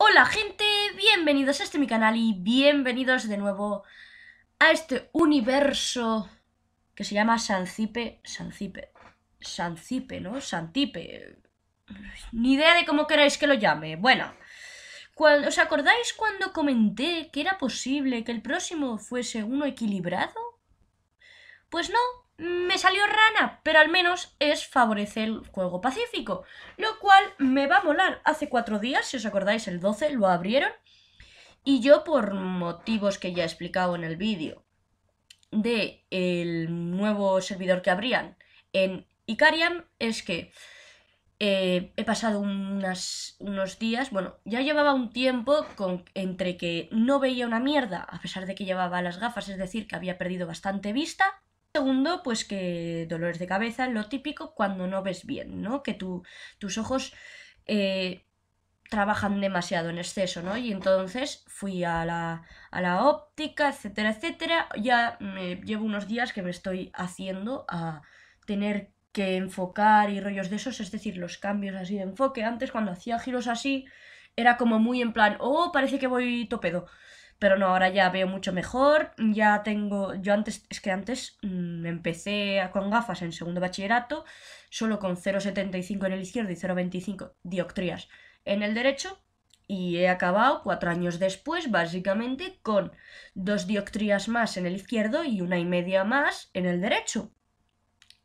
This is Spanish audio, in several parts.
Hola gente, bienvenidos a este mi canal y bienvenidos de nuevo a este universo que se llama Sancipe, Sancipe, Sancipe, ¿no? Santipe, ni idea de cómo queráis que lo llame, bueno... ¿Os acordáis cuando comenté que era posible que el próximo fuese uno equilibrado? Pues no, me salió rana, pero al menos es favorecer el juego pacífico, lo cual me va a molar. Hace cuatro días, si os acordáis, el 12 lo abrieron y yo por motivos que ya he explicado en el vídeo de el nuevo servidor que abrían en Icariam es que eh, he pasado unos días, bueno, ya llevaba un tiempo entre que no veía una mierda, a pesar de que llevaba las gafas, es decir, que había perdido bastante vista, segundo, pues que dolores de cabeza, lo típico cuando no ves bien, ¿no? Que tus ojos eh, trabajan demasiado en exceso, ¿no? Y entonces fui a la, a la óptica, etcétera, etcétera. Ya me llevo unos días que me estoy haciendo a tener que enfocar y rollos de esos, es decir, los cambios así de enfoque. Antes cuando hacía giros así era como muy en plan, oh, parece que voy topedo. Pero no, ahora ya veo mucho mejor. Ya tengo. Yo antes, es que antes mm, empecé con gafas en segundo bachillerato, solo con 0,75 en el izquierdo y 0,25 dioptrías en el derecho. Y he acabado cuatro años después, básicamente, con dos dioptrías más en el izquierdo y una y media más en el derecho.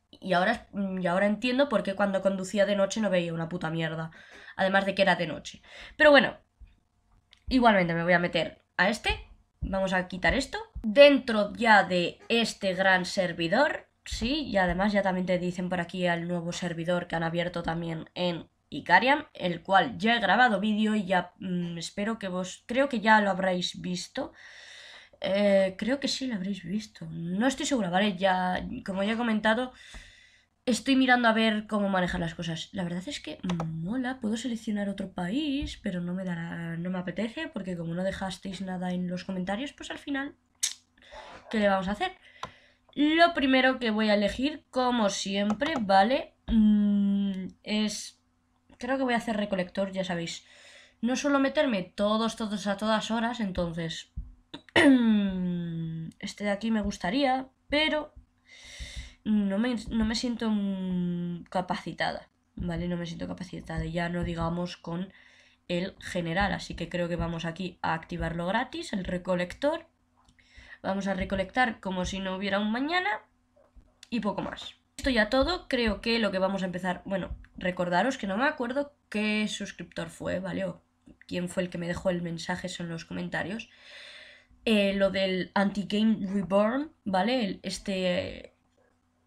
Y ahora, mm, y ahora entiendo por qué cuando conducía de noche no veía una puta mierda. Además de que era de noche. Pero bueno, igualmente me voy a meter a este. Vamos a quitar esto. Dentro ya de este gran servidor, sí, y además ya también te dicen por aquí al nuevo servidor que han abierto también en Icarian, el cual ya he grabado vídeo y ya mm, espero que vos, creo que ya lo habréis visto. Eh, creo que sí lo habréis visto. No estoy segura, ¿vale? Ya, como ya he comentado, Estoy mirando a ver cómo manejar las cosas. La verdad es que mola, puedo seleccionar otro país, pero no me dará, no me apetece, porque como no dejasteis nada en los comentarios, pues al final, ¿qué le vamos a hacer? Lo primero que voy a elegir, como siempre, ¿vale? Mm, es... Creo que voy a hacer recolector, ya sabéis. No suelo meterme todos, todos, a todas horas, entonces... este de aquí me gustaría, pero no me, siento mm, capacitada, ¿vale? No me siento capacitada, ya no digamos con el general, así que creo que vamos aquí a activarlo gratis, el recolector. Vamos a recolectar como si no hubiera un mañana y poco más. Esto ya todo, creo que lo que vamos a empezar, bueno, recordaros que no me acuerdo qué suscriptor fue, ¿vale? O quién fue el que me dejó el mensaje son los comentarios. Eh, lo del anti-game reborn, ¿vale? este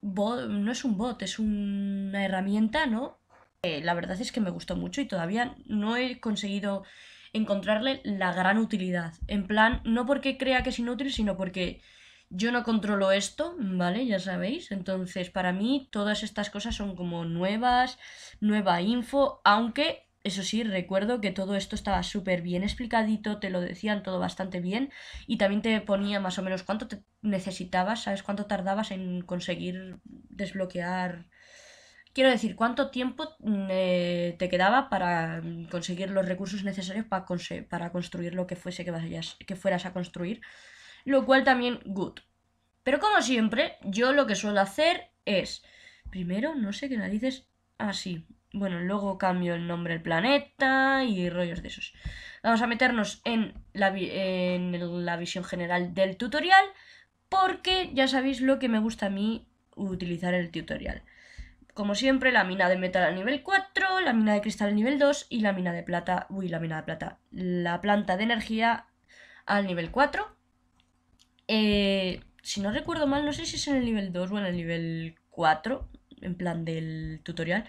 no es un bot, es una herramienta, ¿no? Eh, la verdad es que me gustó mucho y todavía no he conseguido encontrarle la gran utilidad. En plan, no porque crea que es inútil, sino porque yo no controlo esto, ¿vale? Ya sabéis. Entonces, para mí todas estas cosas son como nuevas, nueva info, aunque eso sí, recuerdo que todo esto estaba súper bien explicadito, te lo decían todo bastante bien y también te ponía más o menos cuánto te necesitabas, ¿sabes? Cuánto tardabas en conseguir desbloquear... Quiero decir, cuánto tiempo mm, eh, te quedaba para mm, conseguir los recursos necesarios para, construir lo que fuese que, que fueras a construir. Lo cual también, good. Pero como siempre, yo lo que suelo hacer es... Primero, no sé qué narices... así ah, bueno, luego cambio el nombre del planeta y rollos de esos. Vamos a meternos en la, en la visión general del tutorial porque ya sabéis lo que me gusta a mí utilizar el tutorial. Como siempre, la mina de metal al nivel 4, la mina de cristal al nivel 2 y la mina de plata, uy, la mina de plata, la planta de energía al nivel 4. Eh, si no recuerdo mal, no sé si es en el nivel 2 o en el nivel 4, en plan del tutorial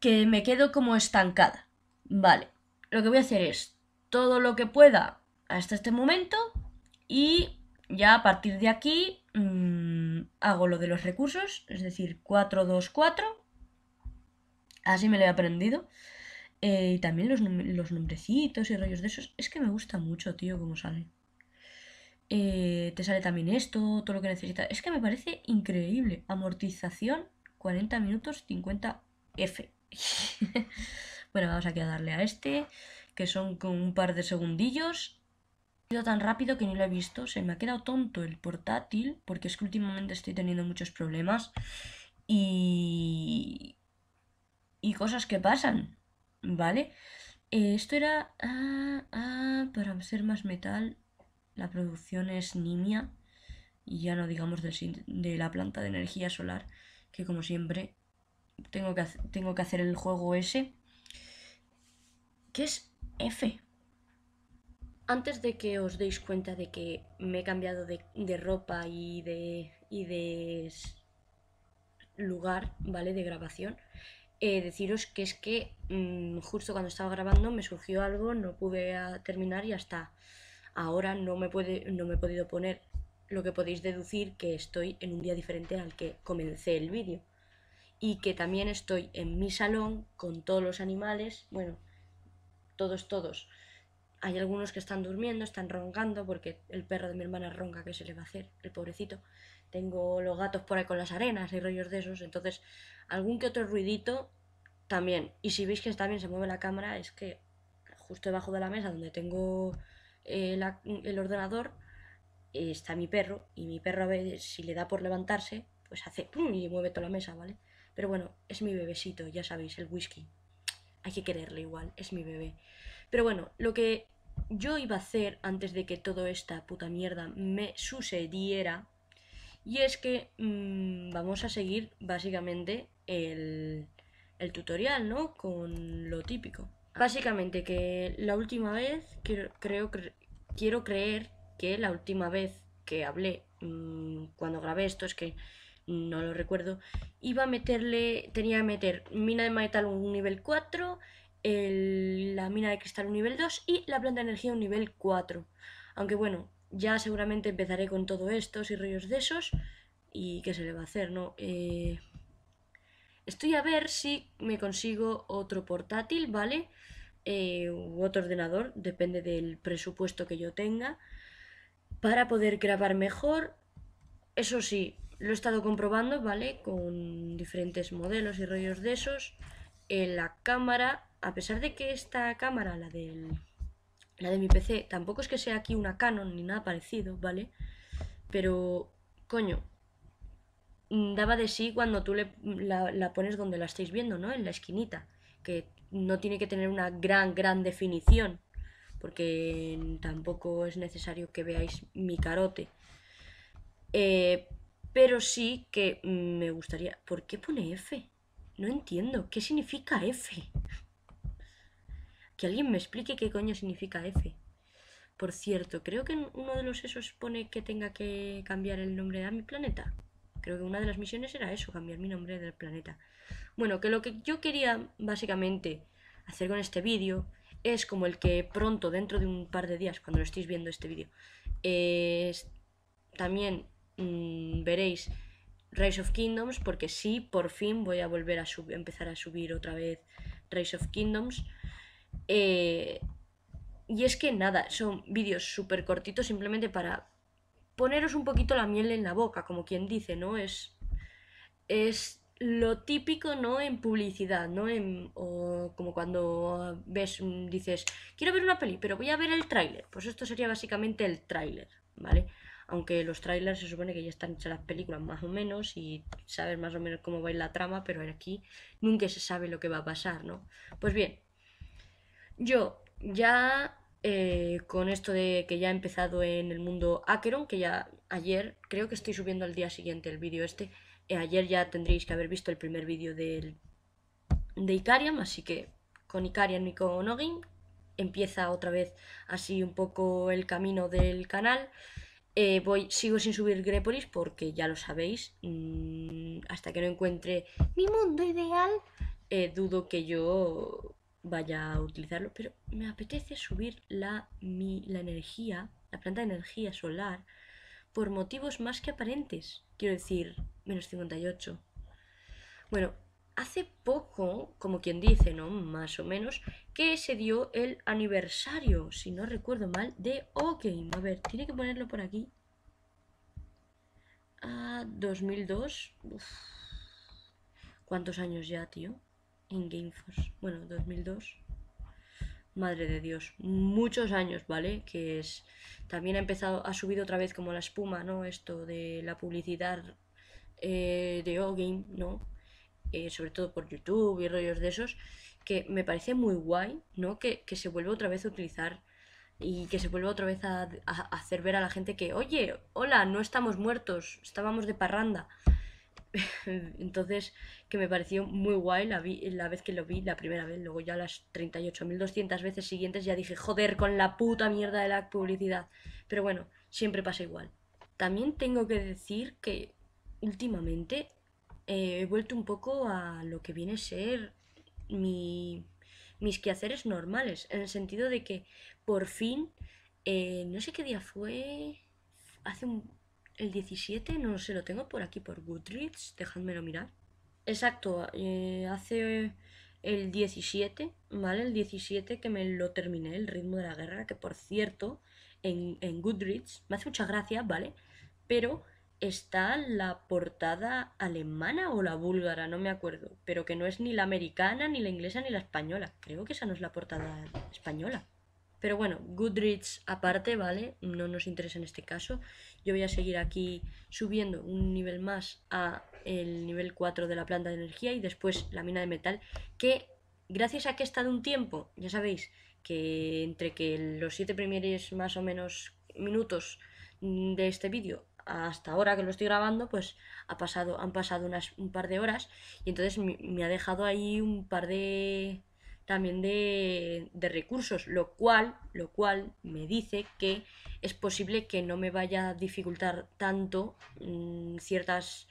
que me quedo como estancada. Vale, lo que voy a hacer es todo lo que pueda hasta este momento y ya a partir de aquí mm, hago lo de los recursos, es decir, 4, 2, 4. Así me lo he aprendido. Eh, y también los, nombrecitos y rollos de esos. Es que me gusta mucho, tío, cómo sale. Eh, te sale también esto, todo lo que necesitas. Es que me parece increíble. Amortización, 40 minutos, 50 F. bueno, vamos aquí a darle a este, que son con un par de segundillos. Ha ido tan rápido que ni lo he visto. Se me ha quedado tonto el portátil, porque es que últimamente estoy teniendo muchos problemas. Y... Y cosas que pasan, ¿vale? Eh, esto era... Ah, ah, para ser más metal, la producción es nimia. Y ya no digamos de la planta de energía solar, que como siempre tengo que, tengo que hacer el juego ese, que es F. Antes de que os deis cuenta de que me he cambiado de, ropa y de, lugar, ¿vale? De grabación, eh, deciros que es que mm, justo cuando estaba grabando me surgió algo, no pude ah, terminar y hasta ahora no me, puede, no me he podido poner lo que podéis deducir que estoy en un día diferente al que comencé el vídeo y que también estoy en mi salón con todos los animales, bueno, todos, todos. Hay algunos que están durmiendo, están roncando, porque el perro de mi hermana ronca, que se le va a hacer? El pobrecito. Tengo los gatos por ahí con las arenas y rollos de esos, entonces algún que otro ruidito también. Y si veis que también se mueve la cámara, es que justo debajo de la mesa donde tengo eh, el, ordenador está mi perro, y mi perro a ver si le da por levantarse, pues hace pum y mueve toda la mesa, ¿vale? Pero bueno, es mi bebecito, ya sabéis, el whisky. Hay que quererle igual, es mi bebé. Pero bueno, lo que yo iba a hacer antes de que toda esta puta mierda me sucediera. Y es que mm, vamos a seguir básicamente el, el tutorial, ¿no? Con lo típico. Básicamente que la última vez, quiero, creo, quiero creer que la última vez que hablé mm, cuando grabé esto es que no lo recuerdo, iba a meterle, tenía que meter mina de metal un nivel 4, la mina de cristal un nivel 2 y la planta de energía un nivel 4. Aunque bueno, ya seguramente empezaré con todo esto y rollos de esos y qué se le va a hacer, ¿no? Eh, estoy a ver si me consigo otro portátil, ¿vale? Eh, u otro ordenador, depende del presupuesto que yo tenga, para poder grabar mejor. Eso sí, lo he estado comprobando, ¿vale? Con diferentes modelos y rollos de esos. En la cámara, a pesar de que esta cámara, la del, la de mi PC, tampoco es que sea aquí una Canon ni nada parecido, ¿vale? Pero, coño, mm, daba de sí cuando tú la, pones donde la estáis viendo, ¿no? En la esquinita, que no tiene que tener una gran, gran definición, porque tampoco es necesario que veáis mi carote. Eh, pero sí que me gustaría... ¿Por qué pone F? No entiendo. ¿Qué significa F? Que alguien me explique qué coño significa F. Por cierto, creo que uno de los esos pone que tenga que cambiar el nombre de mi planeta. Creo que una de las misiones era eso, cambiar mi nombre del planeta. Bueno, que lo que yo quería básicamente hacer con este vídeo es como el que pronto, dentro de un par de días, cuando lo estéis viendo este vídeo, es también Mm, veréis Rise of Kingdoms, porque sí, por fin voy a volver a empezar a subir otra vez Rise of Kingdoms. Eh, y es que nada, son vídeos súper cortitos simplemente para poneros un poquito la miel en la boca, como quien dice, ¿no? Es, es lo típico, ¿no? En publicidad, ¿no? En, o como cuando ves, dices, quiero ver una peli, pero voy a ver el tráiler. Pues esto sería básicamente el tráiler, ¿vale? aunque los trailers se supone que ya están hechas las películas más o menos y sabes más o menos cómo va a ir la trama, pero aquí nunca se sabe lo que va a pasar, ¿no? Pues bien, yo ya eh, con esto de que ya he empezado en el mundo Acheron, que ya ayer, creo que estoy subiendo al día siguiente el vídeo este, eh, ayer ya tendréis que haber visto el primer vídeo del, de Icarium, así que con Icarium y con Ogin empieza otra vez así un poco el camino del canal. Eh, sigo sin subir Grepolis porque ya lo sabéis, hasta que no encuentre mi mundo ideal, eh, dudo que yo vaya a utilizarlo, pero me apetece subir la, la energía, la planta de energía solar, por motivos más que aparentes, quiero decir, menos 58. Bueno, hace poco, como quien dice, ¿no? Más o menos, que se dio el aniversario, si no recuerdo mal, de O-Game. A ver, tiene que ponerlo por aquí. Ah, 2002. ¿Cuántos años ya, tío? En Force. Bueno, 2002. Madre de Dios, muchos años, ¿vale? Que es. También ha empezado, ha subido otra vez como la espuma, ¿no? Esto de la publicidad eh, de de game ¿no? Eh, sobre todo por YouTube y rollos de esos, que me parece muy guay, ¿no? Que, se vuelva otra vez a utilizar y que se vuelva otra vez a, hacer ver a la gente que, oye, hola, no estamos muertos, estábamos de parranda. Entonces, que me pareció muy guay la, vi, la vez que lo vi, la primera vez, luego ya las 38.200 veces siguientes ya dije, joder, con la puta mierda de la publicidad. Pero bueno, siempre pasa igual. También tengo que decir que últimamente eh, he vuelto un poco a lo que viene a ser mis quehaceres normales, en el sentido de que por fin, eh, no sé qué día fue, hace un, el 17, no sé, lo tengo por aquí, por Goodreads, dejadmelo mirar. Exacto, eh, hace el 17, ¿vale? El 17 que me lo terminé, el ritmo de la guerra, que por cierto, en, en Goodreads, me hace mucha gracia, ¿vale? Pero está la portada alemana o la búlgara, no me acuerdo, pero que no es ni la americana, ni la inglesa, ni la española. Creo que esa no es la portada española. Pero bueno, Goodrich, aparte, ¿vale? No nos interesa en este caso. Yo voy a seguir aquí subiendo un nivel más a el nivel 4 de la planta de energía y después la mina de metal, que gracias a que he estado un tiempo, ya sabéis, que entre que los siete primeros más o menos minutos de este vídeo hasta ahora que lo estoy grabando, pues ha pasado, han pasado unas, un par de horas y entonces me, ha dejado ahí un par de también de, recursos, lo cual, lo cual me dice que es posible que no me vaya a dificultar tanto mm, ciertas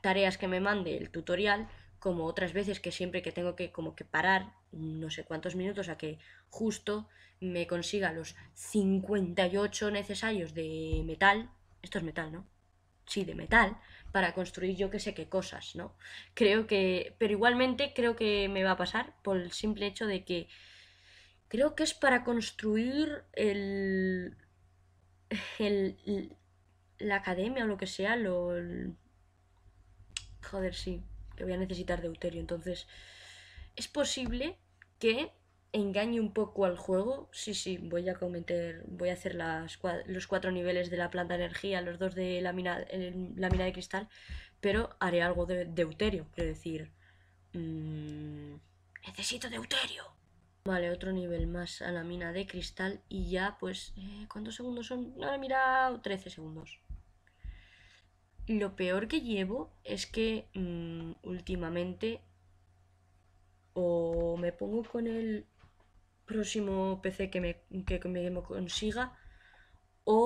tareas que me mande el tutorial como otras veces que siempre que tengo que como que parar no sé cuántos minutos a que justo me consiga los 58 necesarios de metal esto es metal, ¿no? Sí, de metal, para construir yo que sé qué cosas, ¿no? Creo que, pero igualmente creo que me va a pasar por el simple hecho de que creo que es para construir el, el la academia o lo que sea, lo, joder, sí, que voy a necesitar deuterio, entonces es posible que engañe un poco al juego. Sí, sí, voy a cometer, voy a hacer los cuatro niveles de la planta de energía, los dos de la mina, eh, la mina de cristal, pero haré algo de deuterio, quiero decir, mm, necesito deuterio. Vale, otro nivel más a la mina de cristal y ya pues, eh, ¿cuántos segundos son? No, mira, mirado 13 segundos. Lo peor que llevo es que mm, últimamente o me pongo con el próximo PC que me, consiga o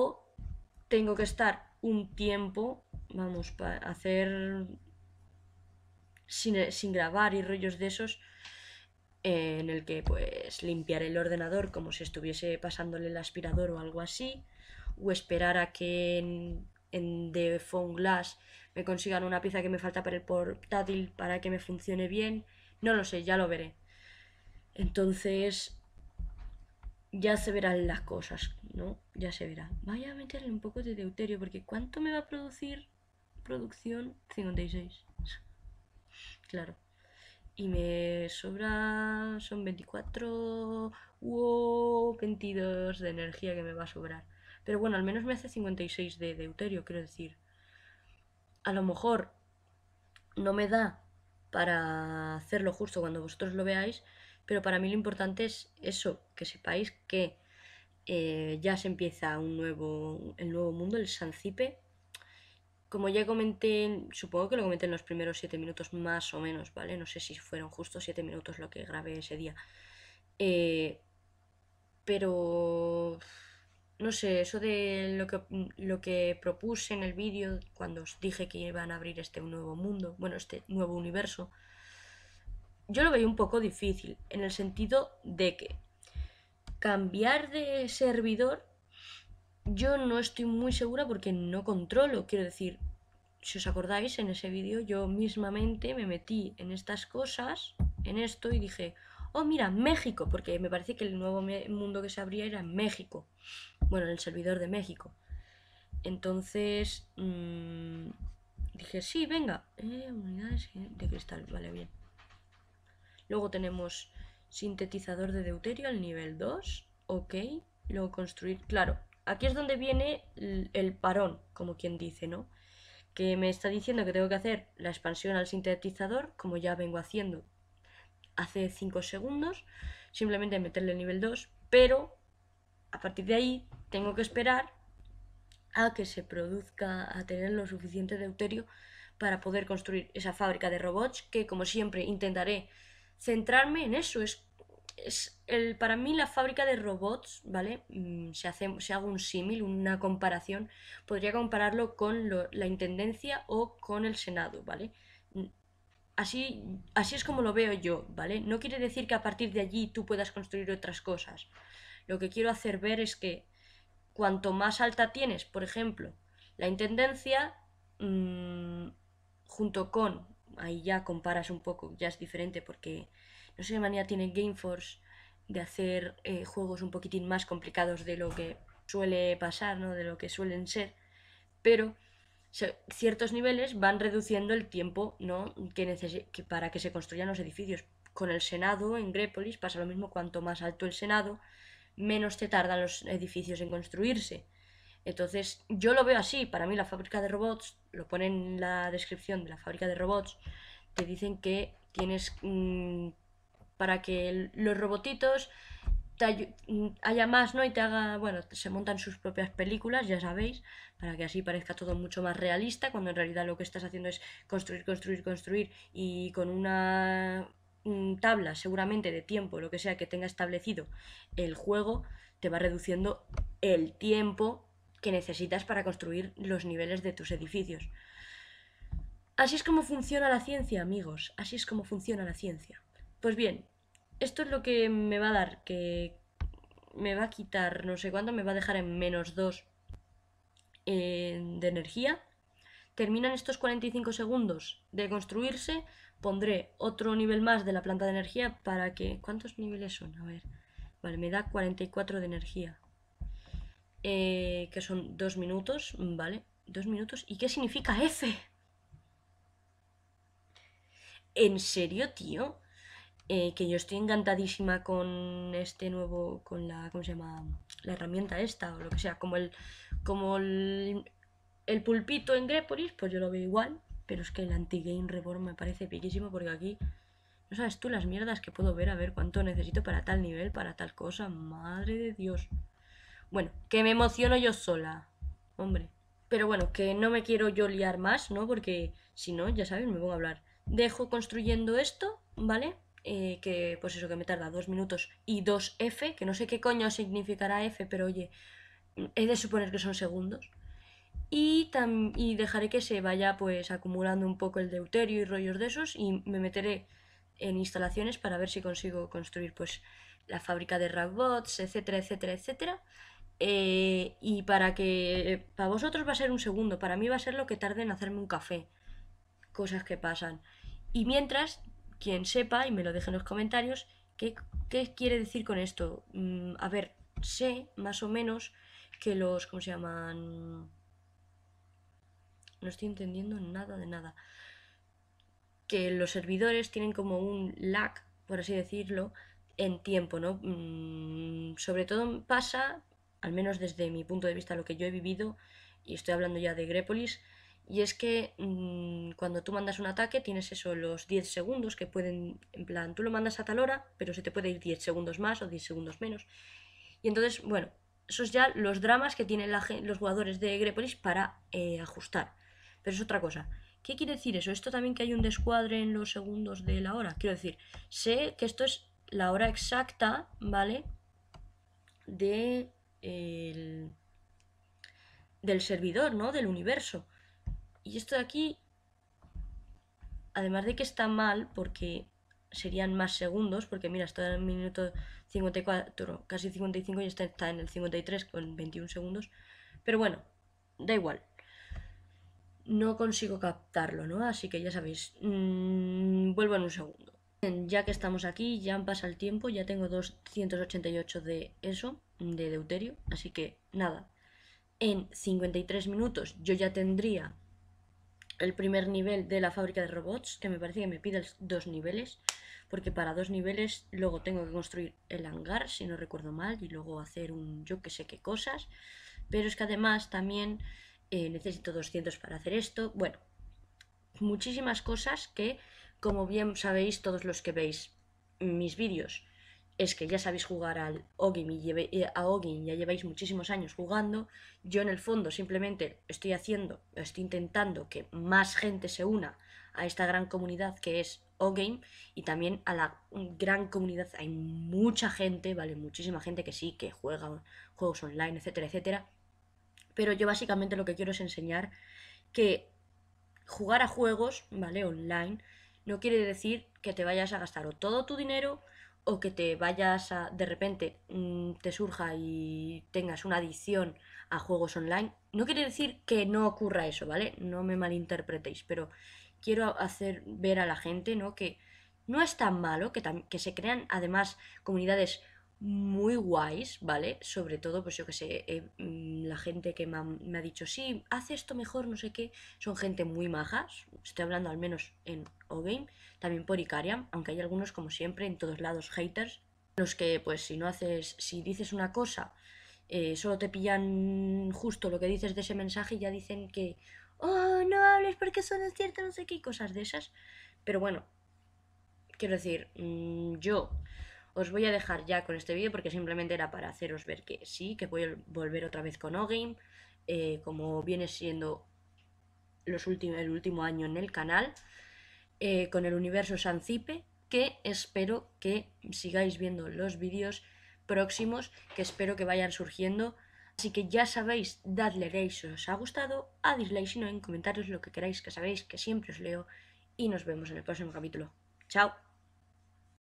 tengo que estar un tiempo, vamos, para hacer sin, grabar y rollos de esos en el que pues limpiar el ordenador como si estuviese pasándole el aspirador o algo así o esperar a que en, en The Phone Glass me consigan una pieza que me falta para el portátil para que me funcione bien no lo sé, ya lo veré entonces ya se verán las cosas, ¿no? Ya se verá. Voy a meterle un poco de deuterio porque ¿cuánto me va a producir producción? 56. Claro. Y me sobra... Son 24... ¡Wow! 22 de energía que me va a sobrar. Pero bueno, al menos me hace 56 de deuterio, quiero decir. A lo mejor no me da para hacerlo justo cuando vosotros lo veáis, pero para mí lo importante es eso, que sepáis que eh, ya se empieza un nuevo, el nuevo mundo, el Sancipe. Como ya comenté, supongo que lo comenté en los primeros siete minutos más o menos, ¿vale? No sé si fueron justo siete minutos lo que grabé ese día. Eh, pero no sé, eso de lo que, lo que propuse en el vídeo cuando os dije que iban a abrir este nuevo mundo, bueno, este nuevo universo, yo lo veía un poco difícil, en el sentido de que cambiar de servidor yo no estoy muy segura porque no controlo, quiero decir, si os acordáis, en ese vídeo yo mismamente me metí en estas cosas, en esto, y dije, oh mira, México, porque me parece que el nuevo mundo que se abría era en México, bueno, en el servidor de México. Entonces, mm, dije, sí, venga, eh, unidades de cristal, vale, bien. Luego tenemos sintetizador de deuterio al nivel 2. Ok. Luego construir. Claro, aquí es donde viene el parón, como quien dice, ¿no? Que me está diciendo que tengo que hacer la expansión al sintetizador, como ya vengo haciendo hace 5 segundos. Simplemente meterle el nivel 2. Pero a partir de ahí tengo que esperar a que se produzca, a tener lo suficiente deuterio para poder construir esa fábrica de robots que como siempre intentaré centrarme en eso. Es, es el, para mí la fábrica de robots, ¿vale? Mm, si, hace, hago un símil, una comparación, podría compararlo con la Intendencia o con el Senado, ¿vale? Mm, así, así es como lo veo yo, ¿vale? No quiere decir que a partir de allí tú puedas construir otras cosas. Lo que quiero hacer ver es que cuanto más alta tienes, por ejemplo, la Intendencia, mm, junto con ahí ya comparas un poco, ya es diferente porque no sé qué manera tiene Gameforce de hacer eh, juegos un poquitín más complicados de lo que suele pasar, ¿no? de lo que suelen ser, pero ciertos niveles van reduciendo el tiempo ¿no? que, para que se construyan los edificios. Con el Senado en Grepolis pasa lo mismo, cuanto más alto el Senado, menos te tardan los edificios en construirse. Entonces, yo lo veo así. Para mí, la fábrica de robots, lo ponen en la descripción de la fábrica de robots, te dicen que tienes mm, para que los robotitos mm, haya más, ¿no? Y te haga, bueno, se montan sus propias películas, ya sabéis, para que así parezca todo mucho más realista, cuando en realidad lo que estás haciendo es construir, construir, construir y con una mm, tabla seguramente de tiempo, lo que sea que tenga establecido el juego, te va reduciendo el tiempo que necesitas para construir los niveles de tus edificios. Así es como funciona la ciencia, amigos. Así es como funciona la ciencia. Pues bien, esto es lo que me va a dar, que me va a quitar no sé cuánto, me va a dejar en menos 2 eh, de energía. Terminan estos 45 segundos de construirse, pondré otro nivel más de la planta de energía para que... ¿Cuántos niveles son? A ver. Vale, me da 44 de energía. Eh, que son dos minutos, ¿vale? Dos minutos. ¿Y qué significa F? ¿En serio, tío? Eh, que yo estoy encantadísima con este nuevo, con la, ¿cómo se llama? La herramienta esta o lo que sea, como el, como el, pulpito en Grepolis, pues yo lo veo igual, pero es que el anti-game reborn me parece piquísimo porque aquí, no sabes tú las mierdas que puedo ver, a ver cuánto necesito para tal nivel, para tal cosa, madre de Dios. Bueno, que me emociono yo sola. Hombre. Pero bueno, que no me quiero yo liar más, ¿no? Porque si no, ya sabes, me voy a hablar. Dejo construyendo esto, ¿vale? Eh, que pues eso, que me tarda dos minutos y dos F, que no sé qué coño significará F, pero oye, he de suponer que son segundos. Y, y dejaré que se vaya pues acumulando un poco el deuterio y rollos de esos y me meteré en instalaciones para ver si consigo construir pues la fábrica de robots, etcétera, etcétera, etcétera. Eh, y para que para vosotros va a ser un segundo, para mí va a ser lo que tarde en hacerme un café. Cosas que pasan. Y mientras, quien sepa, y me lo deje en los comentarios, ¿qué, quiere decir con esto? Mm, a ver, sé más o menos que los, ¿cómo se llaman? No estoy entendiendo nada de nada. Que los servidores tienen como un lag, por así decirlo, en tiempo, ¿no? Mm, sobre todo pasa al menos desde mi punto de vista, lo que yo he vivido, y estoy hablando ya de Grepolis. y es que mm, cuando tú mandas un ataque tienes eso, los 10 segundos que pueden, en plan, tú lo mandas a tal hora, pero se te puede ir 10 segundos más o 10 segundos menos. Y entonces, bueno, esos ya los dramas que tienen los jugadores de Grepolis para eh, ajustar. Pero es otra cosa. ¿Qué quiere decir eso? ¿Esto también que hay un descuadre en los segundos de la hora? Quiero decir, sé que esto es la hora exacta, ¿vale? De el, del servidor, ¿no? Del universo. Y esto de aquí, además de que está mal, porque serían más segundos, porque mira, está en el minuto 54, casi 55 y está, en el 53 con 21 segundos. Pero bueno, da igual. No consigo captarlo, ¿no? Así que ya sabéis, mm, vuelvo en un segundo. Ya que estamos aquí, ya pasa el tiempo, ya tengo 288 de eso, de deuterio, así que nada. En 53 minutos yo ya tendría el primer nivel de la fábrica de robots, que me parece que me pide dos niveles, porque para dos niveles luego tengo que construir el hangar, si no recuerdo mal, y luego hacer un yo que sé qué cosas, pero es que además también eh, necesito 200 para hacer esto, bueno, muchísimas cosas que como bien sabéis todos los que veis mis vídeos, es que ya sabéis jugar al Ogame y eh, a ya lleváis muchísimos años jugando. Yo en el fondo simplemente estoy haciendo, estoy intentando que más gente se una a esta gran comunidad que es Ogame y también a la gran comunidad. Hay mucha gente, vale, muchísima gente que sí, que juega juegos online, etcétera, etcétera. Pero yo básicamente lo que quiero es enseñar que jugar a juegos, vale, online no quiere decir que te vayas a gastar o todo tu dinero o que te vayas a, de repente, mm, te surja y tengas una adicción a juegos online. No quiere decir que no ocurra eso, ¿vale? No me malinterpretéis, pero quiero hacer ver a la gente, ¿no? Que no es tan malo, que, que se crean además comunidades muy guays, ¿vale? Sobre todo, pues yo que sé, eh, mm, la gente que me ha, dicho, sí, hace esto mejor, no sé qué, son gente muy majas, estoy hablando al menos en Ogame, también por Icariam, aunque hay algunos, como siempre, en todos lados, haters, los que, pues si no haces, si dices una cosa, eh, solo te pillan justo lo que dices de ese mensaje y ya dicen que, oh, no hables porque son no es cierto, no sé qué, cosas de esas, pero bueno, quiero decir, mm, yo os voy a dejar ya con este vídeo porque simplemente era para haceros ver que sí, que voy a volver otra vez con Ogame, eh, como viene siendo los el último año en el canal, eh, con el universo Sancipe, que espero que sigáis viendo los vídeos próximos, que espero que vayan surgiendo. Así que ya sabéis, dadle like si os ha gustado, a dislike si no, en comentarios lo que queráis, que sabéis que siempre os leo y nos vemos en el próximo capítulo. ¡Chao!